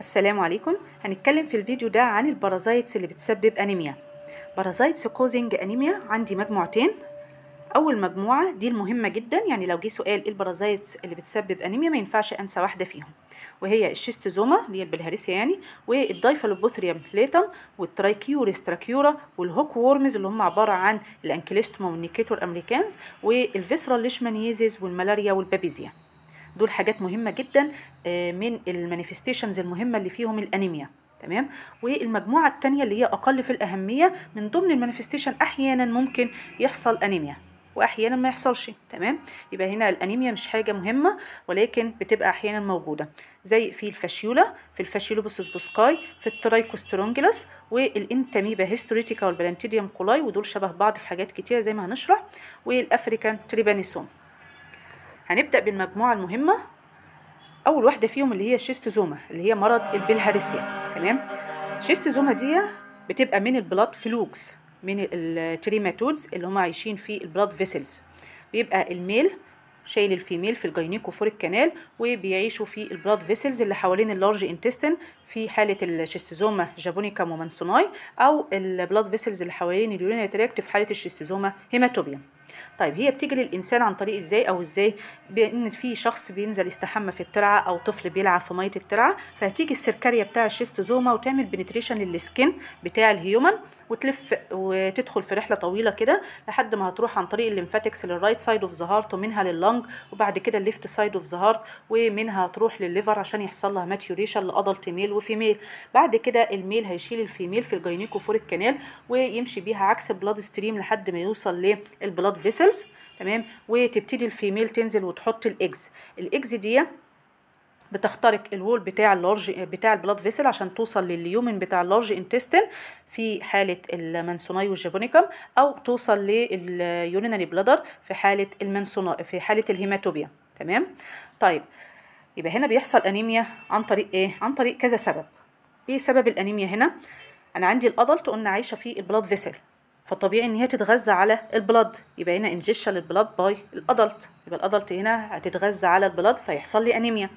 السلام عليكم هنتكلم في الفيديو ده عن البرازايتس اللي بتسبب انيميا بارازايتس كوزنج انيميا عندي مجموعتين اول مجموعه دي المهمه جدا يعني لو جه سؤال ايه البارازايتس اللي بتسبب انيميا ما ينفعش انسى واحده فيهم وهي الشيستوزوما اللي هي البلهارسيا يعني والدايفالوبوثريوم بليتم والترايكيوريستراكيورا والهوك وورمز اللي هم عباره عن الانكليستوما والنيكيتور امريكانز والفيسرال ليشمانيزيز والملاريا والبابيزيا دول حاجات مهمه جدا آه، من المانيفستيشنز المهمه اللي فيهم الانيميا تمام والمجموعه الثانيه اللي هي اقل في الاهميه من ضمن المانيفستيشن احيانا ممكن يحصل انيميا واحيانا ما يحصلش تمام يبقى هنا الانيميا مش حاجه مهمه ولكن بتبقى احيانا موجوده زي في الفاشيولا في الفاشيولوبوسوس بوسكاي في الترايكوسترونجلس والانتاميبا هيستوريتيكا والبلانتيديوم كولاي ودول شبه بعض في حاجات كتير زي ما هنشرح والافريكان تريبانيسوم هنبدأ بالمجموعة المهمة أول واحدة فيهم اللي هي الشيستوزوما اللي هي مرض البلهارسيا تمام الشيستوزوما دي بتبقى من البلاد فلوكس من التريماتودز اللي هم عايشين في البلاد فيسلز بيبقى الميل شايل الفيميل في فور كانال وبيعيشوا في البلاد فيسلز اللي حوالين اللارج انتستين في حاله الشيستوزوما جابونيكا مومانسوناي او البلاد فيسلز اللي حوالين اليورينري تراكت في حاله الشيستوزوما هيماتوبيا طيب هي بتيجي للانسان عن طريق ازاي او ازاي بان في شخص بينزل يستحمى في الترعه او طفل بيلعب في ميه الترعه فهتيجي السركاريا بتاع الشيستوزوما وتعمل بنتريشن للسكن بتاع الهيومن وتلف وتدخل في رحله طويله كده لحد ما هتروح عن طريق الليمفاتكس للرايت سايد اوف ذا هارت ومنها لللنج وبعد كده الليفت سايد اوف ذا هارت ومنها هتروح للليفر عشان يحصل لها ماتيوريشن لادلت ميل وفيميل بعد كده الميل هيشيل الفيميل في الجينيكوفوريك كانال ويمشي بيها عكس بلاد ستريم لحد ما يوصل للبلاد بلاد فيسلز تمام وتبتدي الفيميل تنزل وتحط الاجز الاجز دي بتخترق الوول بتاع اللارج بتاع البلاد فيسل عشان توصل لليومن بتاع اللارج انتستين في حاله المنسوناي والجابونيكم او توصل لليونينري بلادر في حاله المنسونا في حاله الهيماتوبيا تمام طيب يبقى هنا بيحصل انيميا عن طريق ايه عن طريق كذا سبب ايه سبب الانيميا هنا انا عندي الادلت قلنا عايشه في البلاد فيسل فطبيعي ان هي تتغذى على البلد يبقى هنا انجكشن للبلد باي الادلت يبقى الادلت هنا هتتغذى على البلد فيحصل لي انيميا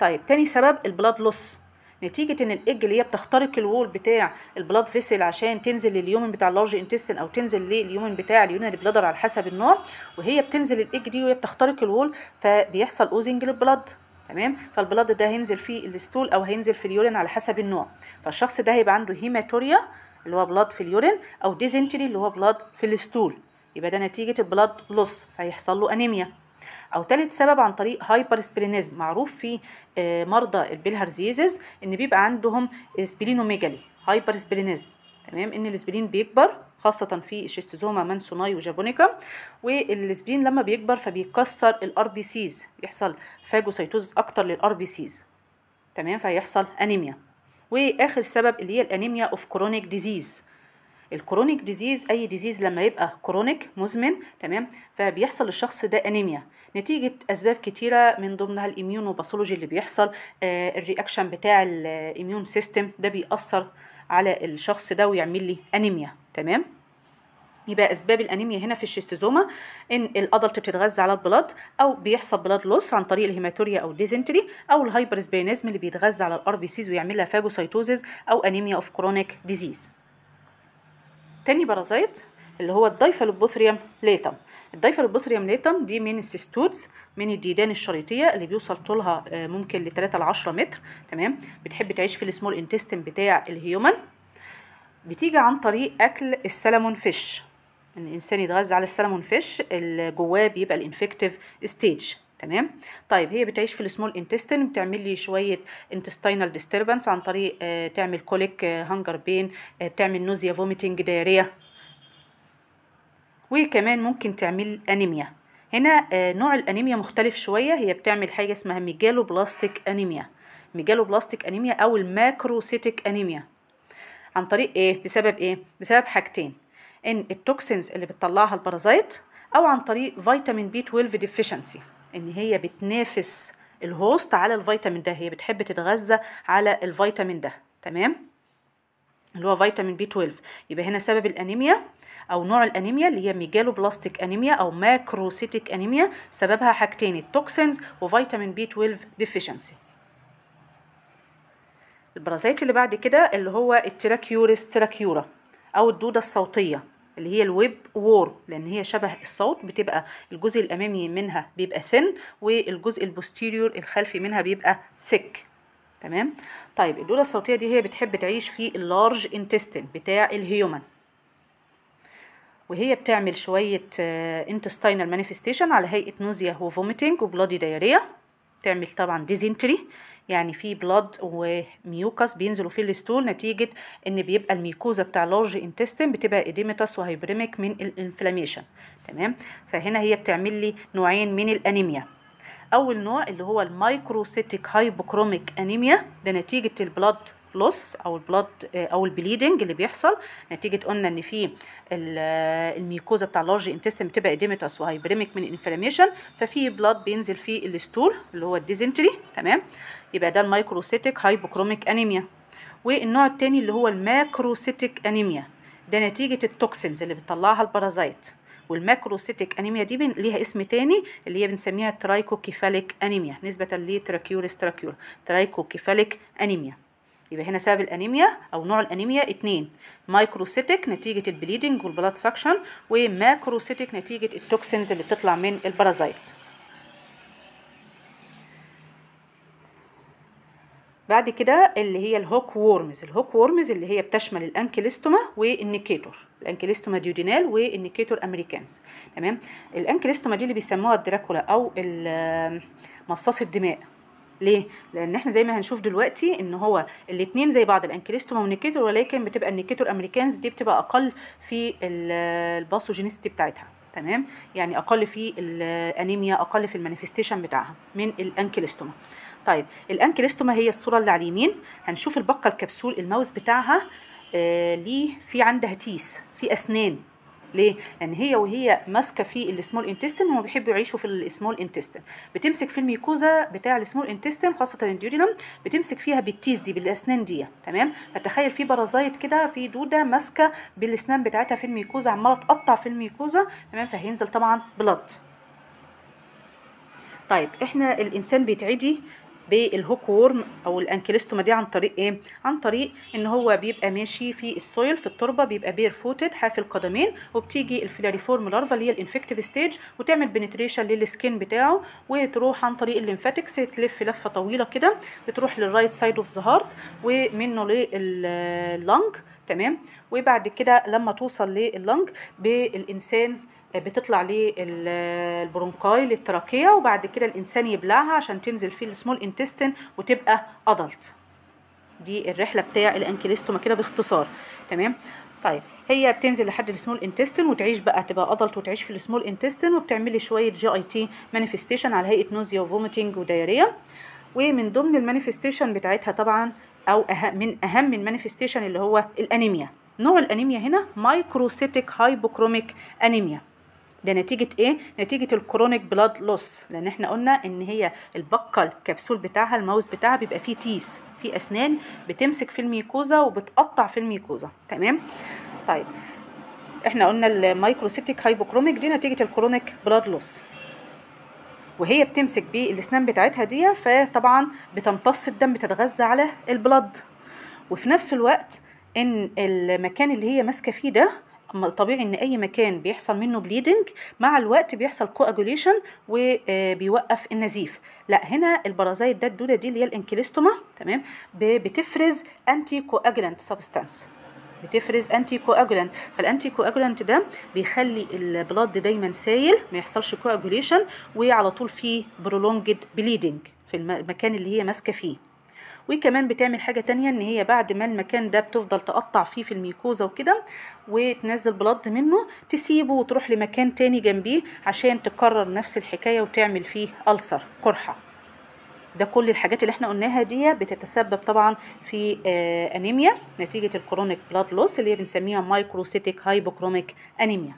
طيب تاني سبب البلد لوس نتيجة ان الاج اللي هي بتخترق الوول بتاع البلاد فيسل عشان تنزل لليومن بتاع اللارج انتستين او تنزل لليومن بتاع اليونري بلادر على حسب النوع وهي بتنزل الاج دي وهي بتخترق الوول فبيحصل اوزنج للبلاد تمام فالبلاد ده هينزل في الستول او هينزل في اليورين على حسب النوع فالشخص ده هيبقى عنده هيماتوريا اللي هو بلاد في اليورين او ديزنتري اللي هو بلاد في الاستول يبقى ده نتيجه البلاد لوس فيحصل له انيميا او ثالث سبب عن طريق هايبر سبرينيزم معروف في آه، مرضى البلهارزيزز ان بيبقى عندهم سبلينوميجالي هايبر سبرينيزم تمام ان الاسبرين بيكبر خاصة في الشيستوزوما مانسوناي وجابونيكا والاسبرين لما بيكبر فبيكسر الار بي سيز يحصل فاجوسيتوز اكتر للار بي سيز تمام فيحصل انيميا واخر سبب اللي هي الانيميا اوف كرونيك ديزيز الكرونيك ديزيز اي ديزيز لما يبقى كرونيك مزمن تمام فبيحصل للشخص ده انيميا نتيجه اسباب كتيره من ضمنها الاميونوباثولوجي اللي بيحصل آه الرياكشن بتاع الاميون سيستم ده بيأثر على الشخص ده ويعمل لي انيميا تمام يبقى اسباب الانيميا هنا في الشيستوزوما ان الادلت بتتغذى على البلد او بيحصل بلاد لوس عن طريق الهيماتوريا او الديزنتري او الهايبرسبينزم اللي بيتغذى على الار بي سيز ويعمل لها فاجوسايتوزيس او انيميا اوف كرونيك ديزيز تاني بارازيت اللي هو الدايفالوبوثريوم ليتم الدايفالوبوثريوم ليتم دي من السيستودز من الديدان الشريطيه اللي بيوصل طولها آه، ممكن ل 3 ل 10 متر تمام بتحب تعيش في السمول انتستين بتاع الهيومن بتيجي عن طريق اكل السلمون فيش الانسان يتغذى على السلمون فيش اللي جواه بيبقى الانفكتيف ستيج تمام طيب هي بتعيش في السمول انتستين بتعمل لي شويه انتستينال ديستربنس عن طريق آه، تعمل كوليك هانجر بين بتعمل نوزيا فوميتنج دايريا وكمان ممكن تعمل انيميا هنا آه، نوع الانيميا مختلف شويه هي بتعمل حاجه اسمها ميجالوبلاستيك انيميا ميجالوبلاستيك انيميا او الماكروسيتيك انيميا عن طريق ايه بسبب ايه بسبب حاجتين ان التوكسينز اللي بتطلعها البارازايت او عن طريق فيتامين بي 12 ديفيشنسي ان هي بتنافس الهوست على الفيتامين ده هي بتحب تتغذى على الفيتامين ده تمام اللي هو فيتامين بي 12 يبقى هنا سبب الانيميا او نوع الانيميا اللي هي ميجالوبلاستيك انيميا او ماكروسيتيك انيميا سببها حاجتين التوكسينز وفيتامين بي 12 ديفيشنسي البرازيت اللي بعد كده اللي هو التراكيوريس تراكيورا او الدوده الصوتيه اللي هي الويب وور لان هي شبه الصوت بتبقى الجزء الامامي منها بيبقى ثن والجزء البوستيريور الخلفي منها بيبقى ثيك تمام طيب الدوله الصوتيه دي هي بتحب تعيش في اللارج انتستين بتاع الهيومن وهي بتعمل شويه انتستينال آه، مانيفستيشن على هيئه نوزيا وفوميتنج وبلودي دايريا تعمل طبعا ديزنتري يعني في بلاد وميوكاس بينزلوا في الستول نتيجة ان بيبقى الميكوزا بتاع لارج انتستين بتبقى ايديمتس وهيبريميك من الانفلاميشن تمام فهنا هي بتعمل لي نوعين من الانيميا اول نوع اللي هو المايكروسيتيك هايبوكروميك انيميا ده نتيجة البلاد لوس او البلاد آه، او البليدنج اللي بيحصل نتيجه قلنا ان في آه، الميكوزا بتاع اللارج انتستم بتبقى اديمتس وهايبريميك من انفلاميشن ففي بلاد بينزل في الستول اللي هو الديزنتري تمام يبقى ده المايكروسيتيك هايبوكروميك انيميا والنوع الثاني اللي هو الماكروسيتيك انيميا ده نتيجه التوكسينز اللي بتطلعها البارازايت والماكروسيتيك انيميا دي بن... ليها اسم تاني اللي هي بنسميها ترايكوكيفاليك انيميا نسبه لتراكيول استراكيول ترايكوكيفاليك انيميا يبقى هنا سبب الانيميا او نوع الانيميا اتنين مايكروسيتك نتيجه البليدنج والبلاد سكشن وماكروسيتك نتيجه التوكسينز اللي بتطلع من البارازايت بعد كده اللي هي الهوك وورمز الهوك وورمز اللي هي بتشمل الانكليستوما والنيكيتور الانكليستوما ديودينال والنيكيتور امريكانز تمام الانكليستوما دي اللي بيسموها الدراكولا او مصاص الدماء ليه لان احنا زي ما هنشوف دلوقتي ان هو الاثنين زي بعض الانكليستوما والنيكيتور ولكن بتبقى النيكيتور امريكانز دي بتبقى اقل في الباثوجينيستي بتاعتها تمام يعني اقل في الانيميا اقل في المانيفستيشن بتاعها من الأنكليستوما. طيب الأنكليستوما هي الصوره اللي على اليمين هنشوف البقه الكبسول الماوس بتاعها آه ليه في عندها تيس في اسنان ليه؟ لان هي وهي ماسكه في السمول انتستين هم بيحبوا يعيشوا في السمول انتستين بتمسك في الميكوزا بتاع السمول انتستين خاصه الديودينم بتمسك فيها بالتيز دي بالاسنان دي تمام فتخيل في بارازايت كده في دوده ماسكه بالاسنان بتاعتها في الميكوزا عماله تقطع في الميكوزا تمام فهينزل طبعا بلط طيب احنا الانسان بيتعدي بالهوك وورم او الانكليستوما دي عن طريق ايه عن طريق ان هو بيبقى ماشي في السويل في التربه بيبقى بير فوتد حافي القدمين وبتيجي الفلاريفورم لارفا اللي هي الانفكتيف ستيج وتعمل بنتريشن للسكين بتاعه وتروح عن طريق الليمفاتكس تلف لفه طويله كده بتروح للرايت سايد اوف ذا هارت ومنه لللنج تمام وبعد كده لما توصل لللنج بالانسان بتطلع للبرونكاي للتراكية وبعد كده الإنسان يبلعها عشان تنزل فيه السمول انتستين وتبقى أدلت دي الرحلة بتاع الأنكيليستوما كده باختصار تمام طيب هي بتنزل لحد السمول انتستين وتعيش بقى تبقى ادلت وتعيش في السمول انتستين وبتعملي شويه جي اي تي مانيفستيشن على هيئه نوزيا وفوميتنج ودايريا ومن ضمن المانيفستيشن بتاعتها طبعا او أه-، أهم من اهم المانيفستيشن اللي هو الانيميا نوع الانيميا هنا مايكروسيتيك هايبوكروميك انيميا ده نتيجة ايه؟ نتيجة الكرونيك بلاد لوس لان احنا قلنا ان هي البقة الكبسول بتاعها الماوس بتاعها بيبقى فيه تيس في اسنان بتمسك في الميكوزا وبتقطع في الميكوزا تمام؟ طيب احنا قلنا المايكروسيتيك هايبوكروميك دي نتيجة الكرونيك بلاد لوس وهي بتمسك بالاسنان بتاعتها دي فطبعا بتمتص الدم بتتغذى على البلد وفي نفس الوقت ان المكان اللي هي ماسكه فيه ده طبيعي ان اي مكان بيحصل منه بليدنج مع الوقت بيحصل كواجوليشن وبيوقف آه، النزيف لا هنا البرازايت ده الدوده دي اللي هي الانكليستوما تمام بتفرز انتي كواجولانت سبستانس بتفرز انتي كواجولانت فالانتي كواجولانت ده بيخلي البلاد دايما سايل ما يحصلش كواجوليشن وعلى طول فيه برولونجد بليدنج في المكان اللي هي ماسكه فيه وكمان بتعمل حاجة تانية ان هي بعد ما المكان ده بتفضل تقطع فيه في الميكوزة وكده وتنزل بلد منه تسيبه وتروح لمكان تاني جنبيه عشان تكرر نفس الحكاية وتعمل فيه ألسر قرحة ده كل الحاجات اللي احنا قلناها دي بتتسبب طبعا في آه انيميا نتيجة الكرونيك بلاد لوس اللي هي بنسميها مايكروسيتيك هايبوكروميك انيميا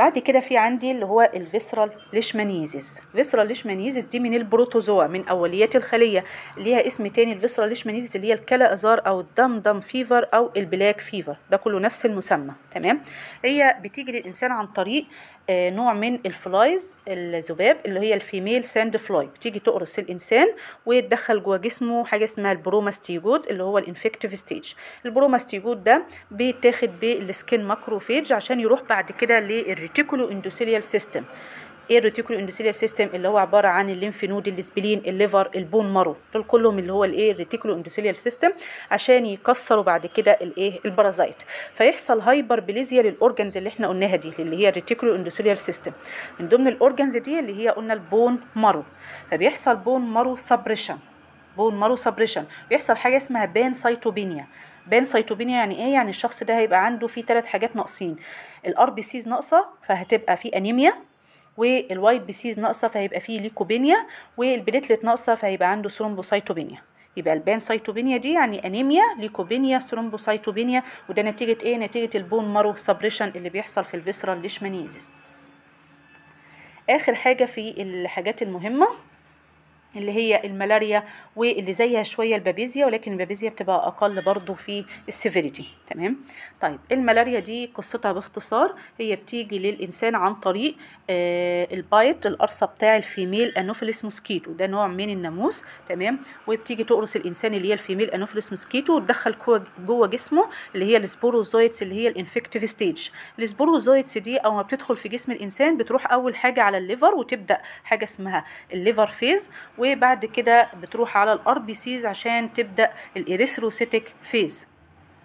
بعد كده في عندي اللي هو الفيسرال ليشمانيزيس فيسرال ليشمانيزيس دي من البروتوزوا من اوليات الخليه ليها اسم تاني الفيسرال ليشمانيزيس اللي هي ازار او الدمدم فيفر او البلاك فيفر ده كله نفس المسمى تمام هي بتيجي للانسان عن طريق آه، نوع من الفلايز الذباب اللي هي الفيميل ساند فلاي بتيجي تقرص الانسان وتدخل جوه جسمه حاجه اسمها البروماستيجود اللي هو الانفكتيف ستيج البروماستيجود ده بيتاخد بالسكين ماكروفيج عشان يروح بعد كده لل الريتيكولو اندوثيليال سيستم ايه الريتيكولو اندوثيليال سيستم اللي هو عباره عن الليمف نود السبلين الليفر البون مارو دول كلهم اللي هو الايه الريتيكولو اندوثيليال سيستم عشان يكسروا بعد كده الايه البارازايت فيحصل هايبر بليزيا للاورجنز اللي احنا قلناها دي اللي هي الريتيكولو اندوثيليال سيستم من ضمن الاورجنز دي اللي هي قلنا البون مارو فبيحصل بون مارو سبريشن بون مارو سبريشن بيحصل حاجه اسمها بان سايتوبينيا بان سيتوبينيا يعني ايه يعني الشخص ده هيبقى عنده فيه ثلاث حاجات ناقصين الار بي سيز ناقصه فهتبقى فيه انيميا والوايت بي سيز ناقصه فهيبقى فيه ليكوبينيا والبليتلت ناقصه فهيبقى عنده ثرومبوسايتوبينيا يبقى البان سايتوبينيا دي يعني انيميا ليكوبينيا ثرومبوسايتوبينيا وده نتيجه ايه نتيجه البون مارو سبريشن اللي بيحصل في الفيسرال ليشمانيزيس اخر حاجه في الحاجات المهمه اللي هي الملاريا واللي زيها شويه البابيزيا ولكن البابيزيا بتبقى اقل برضو في السيفيريتي تمام طيب الملاريا دي قصتها باختصار هي بتيجي للانسان عن طريق آه البايت القرصه بتاع الفيميل انوفيلس موسكيتو ده نوع من الناموس تمام وبتيجي تقرص الانسان اللي هي الفيميل انوفيلس موسكيتو وتدخل جوه جسمه اللي هي السبوروزويتس اللي هي الانفكتيف ستيج السبوروزويتس دي او ما بتدخل في جسم الانسان بتروح اول حاجه على الليفر وتبدا حاجه اسمها الليفر فيز وبعد كده بتروح على الار بي سيز عشان تبدا الاريثروسيتك فيز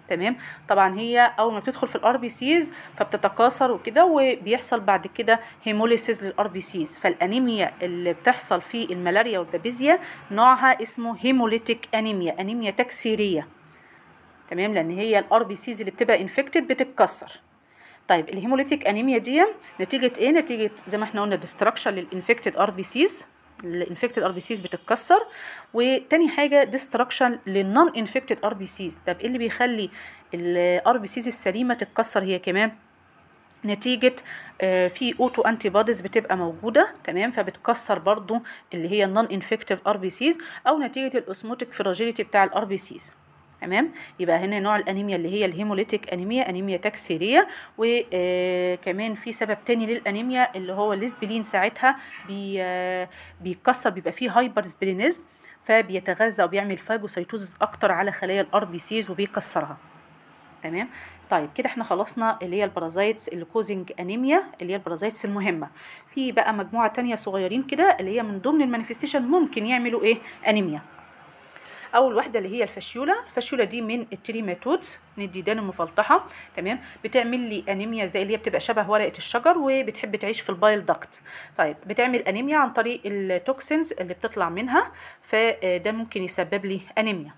تمام طبعا هي اول ما بتدخل في الار بي سيز فبتتكاثر وكده وبيحصل بعد كده هيموليسيز للار بي سيز فالانيميا اللي بتحصل في الملاريا والبابيزيا نوعها اسمه هيموليتيك انيميا انيميا تكسيريه تمام لان هي الار بي سيز اللي بتبقى انفكتد بتتكسر طيب الهيموليتيك انيميا دي نتيجه ايه نتيجه زي ما احنا قلنا ديستراكشن للانفكتد ار بي سيز الانفكتد ار بي سيز بتتكسر وتاني حاجه ديستراكشن للنون انفكتد ار بي سيز طب ايه اللي بيخلي الار بي سيز السليمه تتكسر هي كمان نتيجة آه، في اوتو انتي بوديز بتبقى موجودة تمام فبتكسر برضو اللي هي النون انفكتيف ار بي سيز او نتيجة الاسموتيك فراجيليتي بتاع الار بي سيز تمام يبقى هنا نوع الانيميا اللي هي الهيموليتيك انيميا انيميا تكسيريه وكمان آه، في سبب تاني للانيميا اللي هو الاسبلين ساعتها بي آه، بيتكسر بيبقى فيه هايبر سبلينيزم فبيتغذى وبيعمل فاجوسيتوزس اكتر على خلايا الار بي سيز وبيكسرها تمام طيب كده احنا خلصنا اللي هي البرازايتس اللي كوزنج انيميا اللي هي البرازايتس المهمه في بقى مجموعه تانية صغيرين كده اللي هي من ضمن المانيفستيشن ممكن يعملوا ايه انيميا اول واحده اللي هي الفاشيولا الفاشيولا دي من التريماتودز من الديدان المفلطحه تمام بتعمل لي انيميا زي اللي هي بتبقى شبه ورقه الشجر وبتحب تعيش في البايل داكت طيب بتعمل انيميا عن طريق التوكسينز اللي بتطلع منها فده ممكن يسبب لي انيميا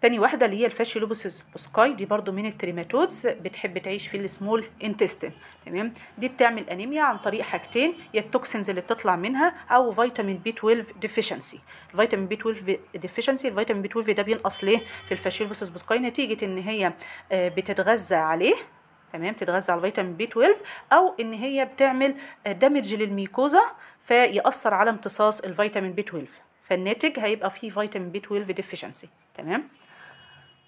تاني واحدة اللي هي الفاشي لوبوس بوسكاي دي برضو من التريماتودز بتحب تعيش في السمول انتستين تمام دي بتعمل انيميا عن طريق حاجتين يا التوكسينز اللي بتطلع منها او فيتامين بي 12 ديفيشنسي الفيتامين بي 12 ديفيشنسي الفيتامين بي 12 ده بينقص ليه في الفاشي لوبوس بوسكاي نتيجة ان هي آه، بتتغذى عليه تمام بتتغذى على فيتامين بي 12 او ان هي بتعمل دامج آه، للميكوزا فيأثر على امتصاص الفيتامين بي 12 فالناتج هيبقى فيه فيتامين بي 12 ديفيشنسي تمام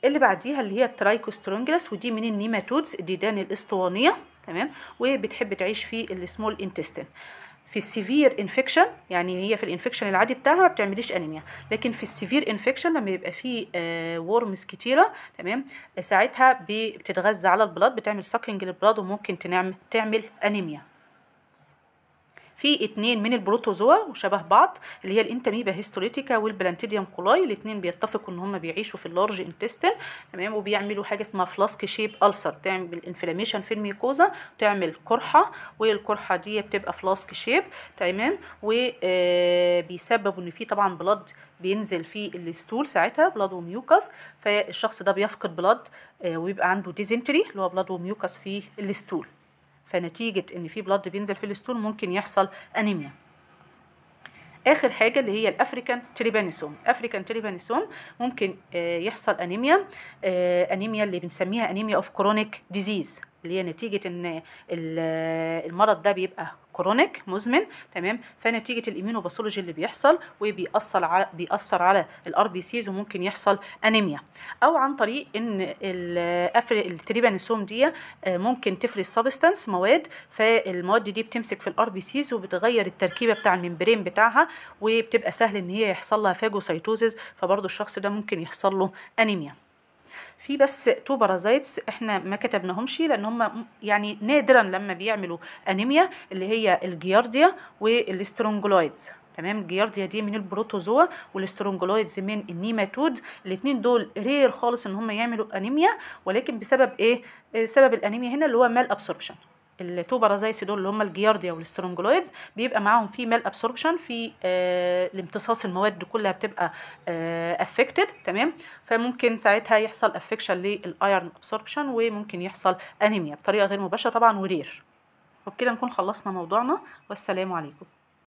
اللي بعديها اللي هي الترايكوسترونجلس ودي من النيماتودز الديدان الاسطوانيه تمام وبتحب تعيش في السمول انتستين في السيفير انفكشن يعني هي في الانفكشن العادي بتاعها ما بتعمليش انيميا لكن في السيفير انفكشن لما يبقى فيه آه وورمز كتيره تمام ساعتها بتتغذى على البلاد بتعمل ساكنج للبلاد وممكن تعمل انيميا في اتنين من البروتوزوا وشبه بعض اللي هي الانتاميبا هيستوليتيكا والبلانتيديوم كولاي الاتنين بيتفقوا ان هم بيعيشوا في اللارج انتستين تمام وبيعملوا حاجه اسمها فلاسك شيب ألسر تعمل انفلاميشن في الميكوزا تعمل قرحه والقرحه دي بتبقى فلاسك شيب تمام وبيسبب آه، ان في طبعا بلاد بينزل في الستول ساعتها بلاد وميوكس فالشخص ده بيفقد بلاد آه، ويبقى عنده ديزنتري اللي هو بلاد وميوكس في الستول فنتيجه ان في بلد بينزل في الستول ممكن يحصل انيميا اخر حاجه اللي هي الافريكان تريبانيسوم افريكان تريبانيسوم ممكن آه يحصل انيميا آه انيميا اللي بنسميها انيميا اوف كرونيك ديزيز اللي هي نتيجه ان آه، المرض ده بيبقى كرونيك مزمن تمام فنتيجه باثولوجي اللي بيحصل وبيأثر على بيأثر على الار بي سيز وممكن يحصل انيميا او عن طريق ان التريبانسوم دي آه، ممكن تفرز سبستانس مواد فالمواد دي بتمسك في الار بي سيز وبتغير التركيبه بتاع الممبرين بتاعها وبتبقى سهل ان هي يحصل لها فاجوسايتوزز فبرضه الشخص ده ممكن يحصل له انيميا في بس تو بارازايتس احنا ما كتبناهمش لان هم يعني نادرا لما بيعملوا انيميا اللي هي الجيارديا والسترونجلويدز تمام الجيارديا دي من البروتوزوا والسترونجلويدز من النيماتود الاثنين دول رير خالص ان هم يعملوا انيميا ولكن بسبب ايه سبب الانيميا هنا اللي هو مال ابسوربشن التو دول اللي هم الجيارديا والسترونجلويدز بيبقى معاهم في مال ابسوربشن في آه الامتصاص المواد كلها بتبقى افكتد آه تمام فممكن ساعتها يحصل افكشن للايرن ابسوربشن وممكن يحصل انيميا بطريقه غير مباشره طبعا ورير وبكده نكون خلصنا موضوعنا والسلام عليكم